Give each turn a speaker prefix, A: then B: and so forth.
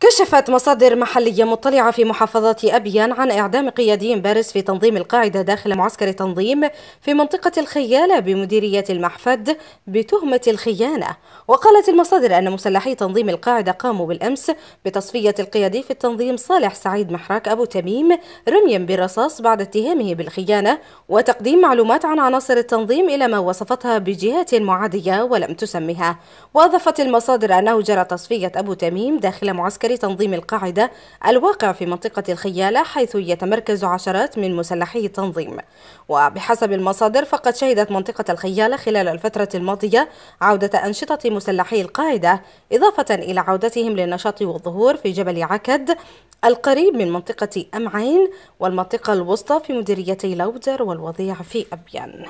A: كشفت مصادر محلية مطلعة في محافظة أبيان عن إعدام قيادي بارز في تنظيم القاعدة داخل معسكر تنظيم في منطقة الخيالة بمديرية المحفد بتهمة الخيانة وقالت المصادر أن مسلحي تنظيم القاعدة قاموا بالأمس بتصفية القيادي في التنظيم صالح سعيد محراك أبو تميم رميا بالرصاص بعد اتهامه بالخيانة وتقديم معلومات عن عناصر التنظيم إلى ما وصفتها بجهات معادية ولم تسمها وأضافت المصادر أنه جرى تصفية أبو تميم داخل معسكر عسكري تنظيم القاعدة الواقع في منطقة الخيالة حيث يتمركز عشرات من مسلحي التنظيم وبحسب المصادر فقد شهدت منطقة الخيالة خلال الفترة الماضية عودة أنشطة مسلحي القاعدة إضافة إلى عودتهم للنشاط والظهور في جبل عكد القريب من منطقة أمعين والمنطقة الوسطى في مديريتي لودر والوضيع في أبيان